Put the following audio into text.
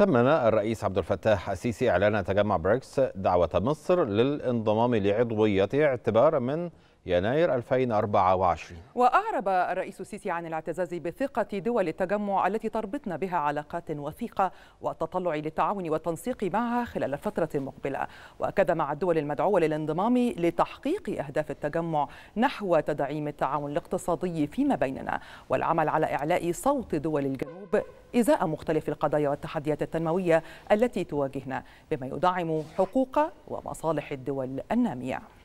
ثمن الرئيس عبد الفتاح السيسي إعلان تجمع بريكس دعوة مصر للانضمام لعضويته اعتبارا من يناير 2024 وأعرب الرئيس السيسي عن الاعتزاز بثقة دول التجمع التي تربطنا بها علاقات وثيقة والتطلع للتعاون والتنسيق معها خلال الفترة المقبلة وأكد مع الدول المدعوة للانضمام لتحقيق أهداف التجمع نحو تدعيم التعاون الاقتصادي فيما بيننا والعمل على إعلاء صوت دول الجنوب إزاء مختلف القضايا والتحديات التنموية التي تواجهنا بما يدعم حقوق ومصالح الدول النامية